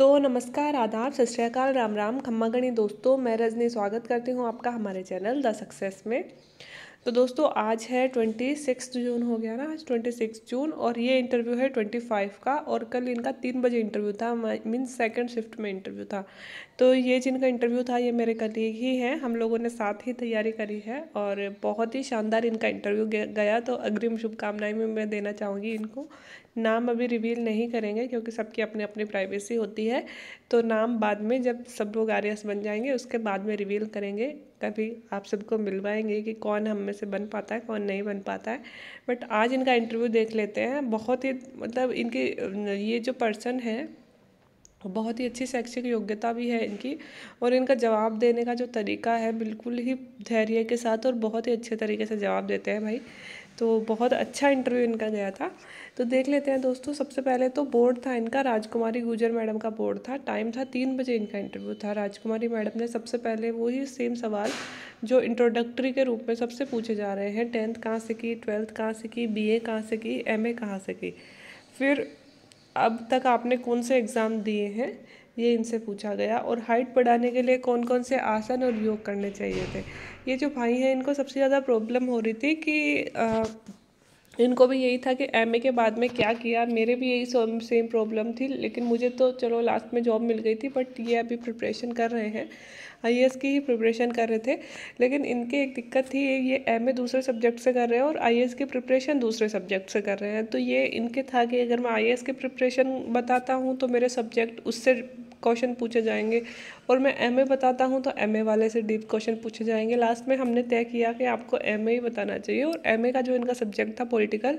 तो नमस्कार आदाब सत श्रीकाल राम राम खम्मा गणी दोस्तों मैं रजनी स्वागत करती हूँ आपका हमारे चैनल द सक्सेस में तो दोस्तों आज है ट्वेंटी सिक्स जून हो गया ना आज ट्वेंटी सिक्स जून और ये इंटरव्यू है ट्वेंटी फाइव का और कल इनका तीन बजे इंटरव्यू था मीन सेकंड शिफ्ट में इंटरव्यू था तो ये जिनका इंटरव्यू था ये मेरे कलीग ही हैं हम लोगों ने साथ ही तैयारी करी है और बहुत ही शानदार इनका इंटरव्यू गया तो अग्रिम शुभकामनाएं में मैं देना चाहूँगी इनको नाम अभी रिवील नहीं करेंगे क्योंकि सबकी अपनी अपनी प्राइवेसी होती है तो नाम बाद में जब सब लोग आर बन जाएंगे उसके बाद में रिवील करेंगे कभी आप सबको मिलवाएंगे कि कौन हम में से बन पाता है कौन नहीं बन पाता है बट आज इनका इंटरव्यू देख लेते हैं बहुत ही मतलब इनके ये जो पर्सन है बहुत ही अच्छी शैक्षिक योग्यता भी है इनकी और इनका जवाब देने का जो तरीका है बिल्कुल ही धैर्य के साथ और बहुत ही अच्छे तरीके से जवाब देते हैं भाई तो बहुत अच्छा इंटरव्यू इनका गया था तो देख लेते हैं दोस्तों सबसे पहले तो बोर्ड था इनका राजकुमारी गुजर मैडम का बोर्ड था टाइम था तीन बजे इनका इंटरव्यू था राजकुमारी मैडम ने सबसे पहले वही सेम सवाल जो इंट्रोडक्टरी के रूप में सबसे पूछे जा रहे हैं टेंथ कहाँ से की ट्वेल्थ कहाँ से की बी कहाँ से की ए कहाँ से की फिर अब तक आपने कौन से एग्ज़ाम दिए हैं ये इनसे पूछा गया और हाइट बढ़ाने के लिए कौन कौन से आसन और योग करने चाहिए थे ये जो भाई हैं इनको सबसे ज़्यादा प्रॉब्लम हो रही थी कि आ, इनको भी यही था कि एमए के बाद में क्या किया मेरे भी यही सेम प्रॉब्लम थी लेकिन मुझे तो चलो लास्ट में जॉब मिल गई थी बट ये अभी प्रिपरेशन कर रहे हैं आई e की ही प्रिपरेशन कर रहे थे लेकिन इनकी एक दिक्कत थी ये एम दूसरे सब्जेक्ट से कर रहे हैं और आई e की प्रिपरेशन दूसरे सब्जेक्ट से कर रहे हैं तो ये इनके था कि अगर मैं आई e की प्रिपरेशन बताता हूँ तो मेरे सब्जेक्ट उससे क्वेश्चन पूछे जाएंगे और मैं एम बताता हूँ तो एम वाले से डीप क्वेश्चन पूछे जाएंगे लास्ट में हमने तय किया कि आपको एम ही बताना चाहिए और एम का जो इनका सब्जेक्ट था पोलिटिकल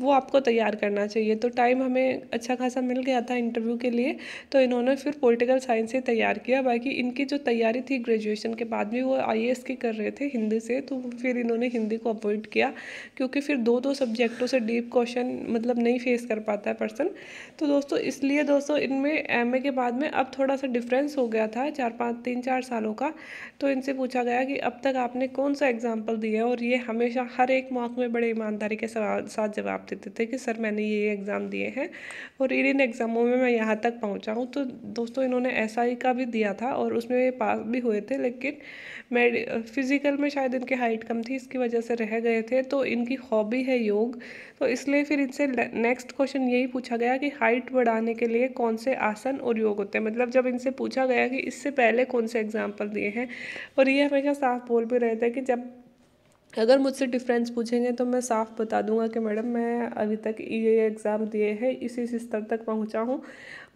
वो आपको तैयार करना चाहिए तो टाइम हमें अच्छा खासा मिल गया था इंटरव्यू के लिए तो इन्होंने फिर पोलिटिकल साइंस से तैयार किया बाकी इनकी जो तैयारी थी ग्रेजुएशन के बाद भी वो आई की कर रहे थे हिंदी से तो फिर इन्होंने हिंदी को अवॉइड किया क्योंकि फिर दो दो सब्जेक्टों से डीप क्वेश्चन मतलब नहीं फेस कर पाता है पर्सन तो दोस्तों इसलिए दोस्तों इनमें एम के बाद में अब थोड़ा सा डिफरेंस हो गया था है चार पाँच तीन चार सालों का तो इनसे पूछा गया कि अब तक आपने कौन सा एग्ज़ाम्पल दिया है और ये हमेशा हर एक मॉक में बड़े ईमानदारी के साथ जवाब देते थे कि सर मैंने ये एग्ज़ाम दिए हैं और इन इन एग्ज़ामों में मैं यहाँ तक पहुँचा हूँ तो दोस्तों इन्होंने एस का भी दिया था और उसमें पास भी हुए थे लेकिन फिज़िकल में शायद इनकी हाइट कम थी इसकी वजह से रह गए थे तो इनकी हॉबी है योग तो इसलिए फिर इनसे नेक्स्ट क्वेश्चन यही पूछा गया कि हाइट बढ़ाने के लिए कौन से आसन और योग होते हैं मतलब जब इनसे पूछा गया कि इस इससे पहले कौन से एग्जाम्पल दिए हैं और ये हमेशा साफ बोल भी रहे थे कि जब अगर मुझसे डिफ़रेंस पूछेंगे तो मैं साफ़ बता दूंगा कि मैडम मैं अभी तक ये एग्ज़ाम दिए हैं इसी इस स्तर तक पहुंचा हूं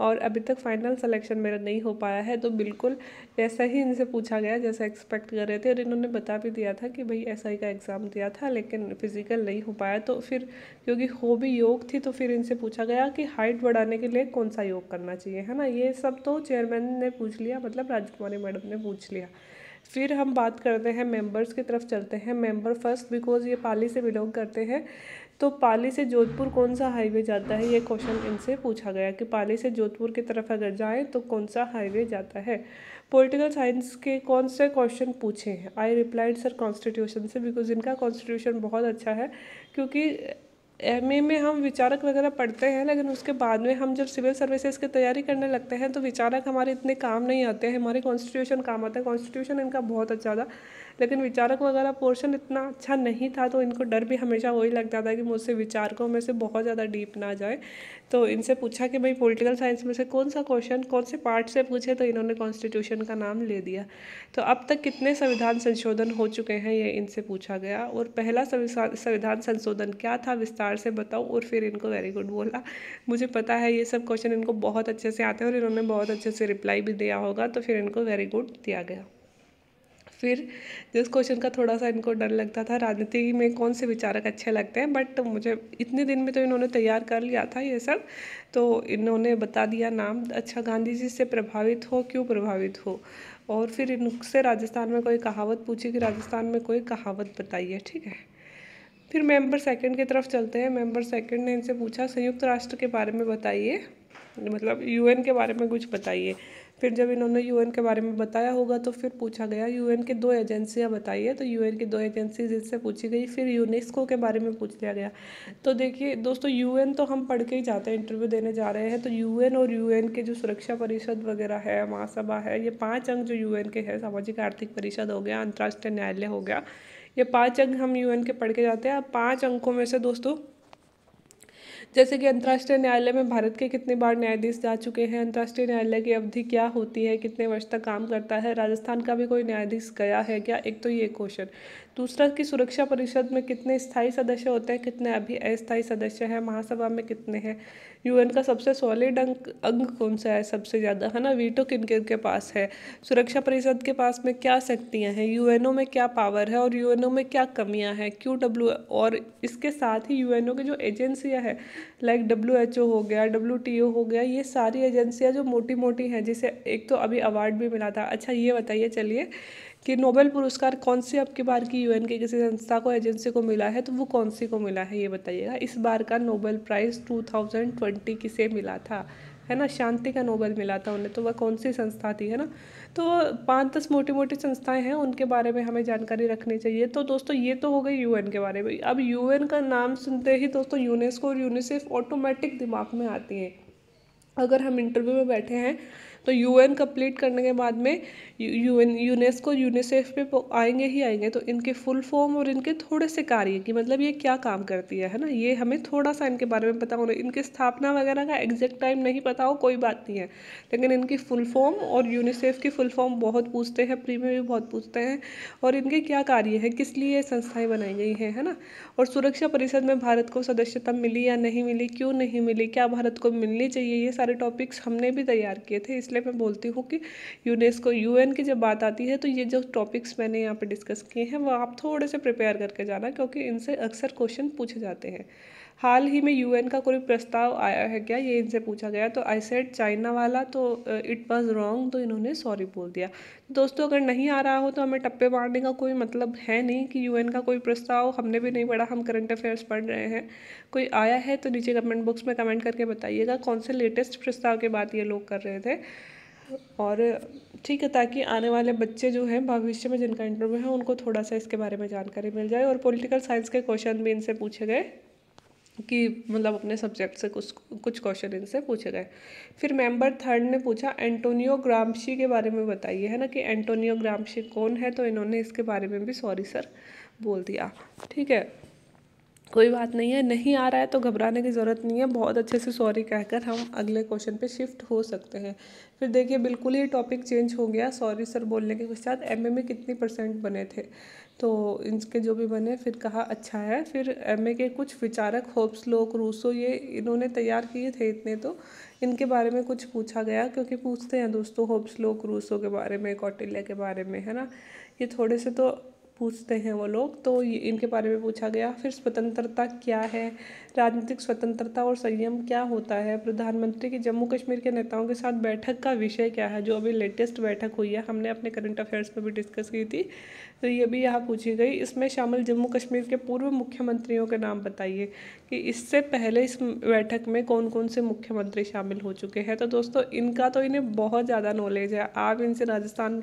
और अभी तक फाइनल सिलेक्शन मेरा नहीं हो पाया है तो बिल्कुल ऐसा ही इनसे पूछा गया जैसा एक्सपेक्ट कर रहे थे और इन्होंने बता भी दिया था कि भाई ऐसा ही का एग्ज़ाम दिया था लेकिन फ़िज़िकल नहीं हो पाया तो फिर क्योंकि हो भी योग थी तो फिर इनसे पूछा गया कि हाइट बढ़ाने के लिए कौन सा योग करना चाहिए है ना ये सब तो चेयरमैन ने पूछ लिया मतलब राजकुमारी मैडम ने पूछ लिया फिर हम बात करते हैं मेंबर्स की तरफ चलते हैं मेंबर फर्स्ट बिकॉज ये पाली से बिलोंग करते हैं तो पाली से जोधपुर कौन सा हाईवे जाता है ये क्वेश्चन इनसे पूछा गया कि पाली से जोधपुर की तरफ अगर जाएं तो कौन सा हाईवे जाता है पॉलिटिकल साइंस के कौन से क्वेश्चन पूछे हैं आई रिप्लाइड सर कॉन्स्टिट्यूशन से बिकॉज इनका कॉन्स्टिट्यूशन बहुत अच्छा है क्योंकि एम में हम विचारक वगैरह पढ़ते हैं लेकिन उसके बाद में हम जब सिविल सर्विसेज की तैयारी करने लगते हैं तो विचारक हमारे इतने काम नहीं आते हैं हमारे कॉन्स्टिट्यूशन काम आता है कॉन्स्टिट्यूशन इनका बहुत अच्छा था लेकिन विचारक वगैरह पोर्शन इतना अच्छा नहीं था तो इनको डर भी हमेशा वही लगता था कि मुझसे विचारकों में से बहुत ज़्यादा डीप ना जाए तो इनसे पूछा कि भाई पॉलिटिकल साइंस में से कौन सा क्वेश्चन कौन से पार्ट से पूछे तो इन्होंने कॉन्स्टिट्यूशन का नाम ले दिया तो अब तक कितने संविधान संशोधन हो चुके हैं ये इनसे पूछा गया और पहला संविधान संशोधन क्या था विस्तार से बताओ और फिर इनको वेरी गुड बोला मुझे पता है ये सब क्वेश्चन इनको बहुत अच्छे से आते हैं और इन्होंने बहुत अच्छे से रिप्लाई भी दिया होगा तो फिर इनको वेरी गुड दिया गया फिर जिस तो क्वेश्चन का थोड़ा सा इनको डर लगता था राजनीति में कौन से विचारक अच्छे लगते हैं बट मुझे इतने दिन में तो इन्होंने तैयार कर लिया था ये सब तो इन्होंने बता दिया नाम अच्छा गांधी जी से प्रभावित हो क्यों प्रभावित हो और फिर इनसे राजस्थान में कोई कहावत पूछी कि राजस्थान में कोई कहावत बताइए ठीक है फिर मेंबर सेकंड की तरफ चलते हैं मेंबर सेकंड ने इनसे पूछा संयुक्त राष्ट्र के बारे में बताइए मतलब यूएन के बारे में कुछ बताइए फिर जब इन्होंने यूएन के बारे में बताया होगा तो फिर पूछा गया यूएन के दो एजेंसियाँ बताइए तो यूएन की दो एजेंसी जिससे पूछी गई फिर यूनेस्को के बारे में पूछ लिया गया तो देखिए दोस्तों यूएन तो हम पढ़ के ही जाते हैं इंटरव्यू देने जा रहे हैं तो यूएन और यूएन के जो सुरक्षा परिषद वगैरह है महासभा है ये पाँच अंग जो यूएन के है सामाजिक आर्थिक परिषद हो गया अंतर्राष्ट्रीय न्यायालय हो गया ये पाँच अंग हम यूएन के पढ़ के जाते हैं अब पाँच अंकों में से दोस्तों जैसे कि अंतर्राष्ट्रीय न्यायालय में भारत के कितने बार न्यायाधीश जा चुके हैं अंतर्राष्ट्रीय न्यायालय की अवधि क्या होती है कितने वर्ष तक काम करता है राजस्थान का भी कोई न्यायाधीश गया है क्या एक तो ये क्वेश्चन दूसरा कि सुरक्षा परिषद में कितने स्थायी सदस्य होते हैं कितने अभी अस्थायी सदस्य हैं महासभा में कितने हैं यूएन का सबसे सॉलिड अंग अंग कौन सा है सबसे ज़्यादा है ना वीटो किन किन के पास है सुरक्षा परिषद के पास में क्या शक्तियाँ हैं यूएनओ में क्या पावर है और यूएनओ में क्या कमियाँ हैं क्यू डब्ल्यू और इसके साथ ही यूएनओ की जो एजेंसियाँ हैं लाइक डब्ल्यू एच ओ हो गया डब्ल्यू टी ओ हो गया ये सारी एजेंसियाँ जो मोटी मोटी हैं जिसे एक तो अभी अवार्ड भी मिला था अच्छा ये बताइए चलिए कि नोबेल पुरस्कार कौन से आपके बार की यूएन के किसी संस्था को एजेंसी को मिला है तो वो कौन सी को मिला है ये बताइएगा इस बार का नोबेल प्राइज़ ट्वेंटी किसे मिला था है ना शांति का नोबेल मिला था उन्हें तो वह कौन सी संस्था थी है ना तो पाँच दस मोटी मोटी संस्थाएं हैं उनके बारे में हमें जानकारी रखनी चाहिए तो दोस्तों ये तो हो गई यूएन के बारे में अब यूएन का नाम सुनते ही दोस्तों यूनेस्को और यूनिसेफ ऑटोमेटिक दिमाग में आती हैं अगर हम इंटरव्यू में बैठे हैं तो यूएन कंप्लीट करने के बाद में यूएन यूनेस्को यूनिसेफ पे आएंगे ही आएंगे तो इनके फुल फॉर्म और इनके थोड़े से कार्य की मतलब ये क्या काम करती है है ना ये हमें थोड़ा सा इनके बारे में पता होना इनकी स्थापना वगैरह का एग्जैक्ट टाइम नहीं पता हो कोई बात नहीं है लेकिन इनकी फुल फॉर्म और यूनिसेफ की फुल फॉर्म बहुत पूछते हैं प्री में भी बहुत पूछते हैं और इनके क्या कार्य हैं किस लिए संस्थाएँ बनाई गई हैं है ना और सुरक्षा परिषद में भारत को सदस्यता मिली या नहीं मिली क्यों नहीं मिली क्या भारत को मिलनी चाहिए ये सारे टॉपिक्स हमने भी तैयार किए थे इसलिए इसलिए मैं बोलती हूँ कि यूनेस्को यूएन की जब बात आती है तो ये जो टॉपिक्स मैंने यहाँ पर डिस्कस किए हैं वो आप थोड़े से प्रिपेयर करके जाना क्योंकि इनसे अक्सर क्वेश्चन पूछे जाते हैं हाल ही में यूएन का कोई प्रस्ताव आया है क्या ये इनसे पूछा गया तो आई सेड चाइना वाला तो इट वॉज रॉन्ग तो इन्होंने सॉरी बोल दिया दोस्तों अगर नहीं आ रहा हो तो हमें टप्पे मारने का कोई मतलब है नहीं कि यूएन का कोई प्रस्ताव हमने भी नहीं पढ़ा हम करंट अफेयर्स पढ़ रहे हैं कोई आया है तो नीचे कमेंट बॉक्स में कमेंट करके बताइएगा कौन से लेटेस्ट प्रस्ताव के बाद ये लोग कर रहे थे और ठीक है ताकि आने वाले बच्चे जो हैं भविष्य में जिनका इंटरव्यू है उनको थोड़ा सा इसके बारे में जानकारी मिल जाए और पॉलिटिकल साइंस के क्वेश्चन भी इनसे पूछे गए कि मतलब अपने सब्जेक्ट से कुछ कुछ क्वेश्चन इनसे पूछे गए फिर मेंबर थर्ड ने पूछा एंटोनियो ग्रामशी के बारे में बताइए है ना कि एंटोनियो ग्रामशी कौन है तो इन्होंने इसके बारे में भी सॉरी सर बोल दिया ठीक है कोई बात नहीं है नहीं आ रहा है तो घबराने की ज़रूरत नहीं है बहुत अच्छे से सॉरी कहकर हम अगले क्वेश्चन पे शिफ्ट हो सकते हैं फिर देखिए बिल्कुल ही टॉपिक चेंज हो गया सॉरी सर बोलने के साथ एमए में कितने परसेंट बने थे तो इनके जो भी बने फिर कहा अच्छा है फिर एम के कुछ विचारक होप्स लोक रूसो ये इन्होंने तैयार किए थे इतने तो इनके बारे में कुछ पूछा गया क्योंकि पूछते हैं दोस्तों होप्स लोक रूसो के बारे में कौटिल्य के बारे में है ना ये थोड़े से तो पूछते हैं वो लोग तो इनके बारे में पूछा गया फिर स्वतंत्रता क्या है राजनीतिक स्वतंत्रता और संयम क्या होता है प्रधानमंत्री की जम्मू कश्मीर के नेताओं के साथ बैठक का विषय क्या है जो अभी लेटेस्ट बैठक हुई है हमने अपने करंट अफेयर्स में भी डिस्कस की थी तो ये भी यहाँ पूछी गई इसमें शामिल जम्मू कश्मीर के पूर्व मुख्यमंत्रियों के नाम बताइए कि इससे पहले इस बैठक में कौन कौन से मुख्यमंत्री शामिल हो चुके हैं तो दोस्तों इनका तो इन्हें बहुत ज़्यादा नॉलेज है आप इनसे राजस्थान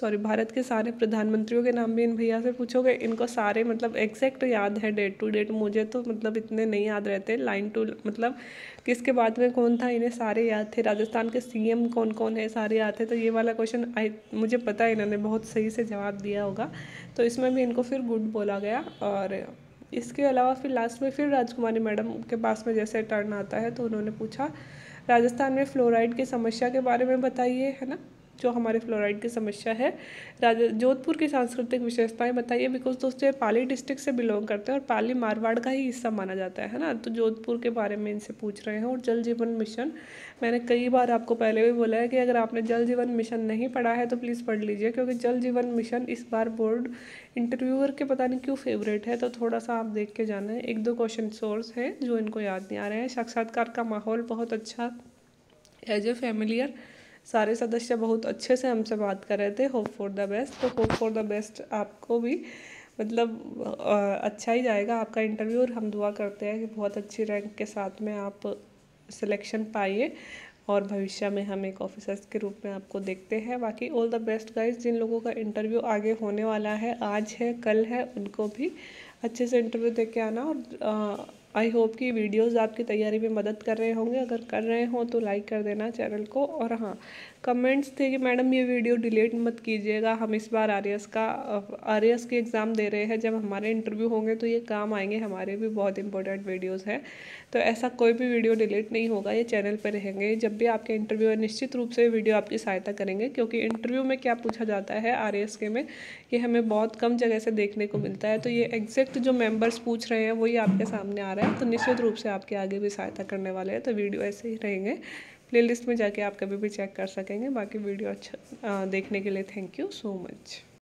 सॉरी भारत के सारे प्रधानमंत्रियों के नाम भी इन भैया भैया से पूछोगे इनको सारे मतलब एग्जैक्ट याद है डेट टू डेट मुझे तो मतलब इतने नहीं याद रहते लाइन टू मतलब किसके बाद में कौन था इन्हें सारे याद थे राजस्थान के सीएम कौन कौन है सारे याद थे तो ये वाला क्वेश्चन आई मुझे पता है इन्होंने बहुत सही से जवाब दिया होगा तो इसमें भी इनको फिर गुड बोला गया और इसके अलावा फिर लास्ट में फिर राजकुमारी मैडम के पास में जैसे टर्न आता है तो उन्होंने पूछा राजस्थान में फ्लोराइड की समस्या के बारे में बताइए है ना जो हमारे फ्लोराइड की समस्या है राजा जोधपुर की सांस्कृतिक विशेषताएं बताइए बिकॉज दोस्तों ये पाली डिस्ट्रिक्ट से बिलोंग करते हैं और पाली मारवाड़ का ही हिस्सा माना जाता है ना तो जोधपुर के बारे में इनसे पूछ रहे हैं और जल जीवन मिशन मैंने कई बार आपको पहले भी बोला है कि अगर आपने जल जीवन मिशन नहीं पढ़ा है तो प्लीज़ पढ़ लीजिए क्योंकि जल जीवन मिशन इस बार बोर्ड इंटरव्यूअर के पता नहीं क्यों फेवरेट है तो थोड़ा सा आप देख के जाना है एक दो क्वेश्चन सोर्स हैं जो इनको याद नहीं आ रहे हैं साक्षात्कार का माहौल बहुत अच्छा एज ए फैमिलियर सारे सदस्य बहुत अच्छे से हमसे बात कर रहे थे होप फॉर द बेस्ट तो होप फॉर द बेस्ट आपको भी मतलब अच्छा ही जाएगा आपका इंटरव्यू और हम दुआ करते हैं कि बहुत अच्छी रैंक के साथ में आप सिलेक्शन पाइए और भविष्य में हम एक ऑफिसर्स के रूप में आपको देखते हैं बाकी ऑल द बेस्ट गाइस जिन लोगों का इंटरव्यू आगे होने वाला है आज है कल है उनको भी अच्छे से इंटरव्यू दे के आना और आई होप कि वीडियोस आपकी तैयारी में मदद कर रहे होंगे अगर कर रहे हों तो लाइक कर देना चैनल को और हाँ कमेंट्स थे कि मैडम ये वीडियो डिलीट मत कीजिएगा हम इस बार आर का आर की एग्ज़ाम दे रहे हैं जब हमारे इंटरव्यू होंगे तो ये काम आएंगे हमारे भी बहुत इंपॉर्टेंट वीडियोज़ हैं तो ऐसा कोई भी वीडियो डिलीट नहीं होगा ये चैनल पर रहेंगे जब भी आपके इंटरव्यू है निश्चित रूप से वीडियो आपकी सहायता करेंगे क्योंकि इंटरव्यू में क्या पूछा जाता है आर के में ये हमें बहुत कम जगह से देखने को मिलता है तो ये एग्जैक्ट जो मेम्बर्स पूछ रहे हैं वही आपके सामने आ रहा है है तो निश्चित रूप से आपके आगे भी सहायता करने वाले हैं तो वीडियो ऐसे ही रहेंगे प्लेलिस्ट में जाके आप कभी भी चेक कर सकेंगे बाकी वीडियो अच्छा देखने के लिए थैंक यू सो मच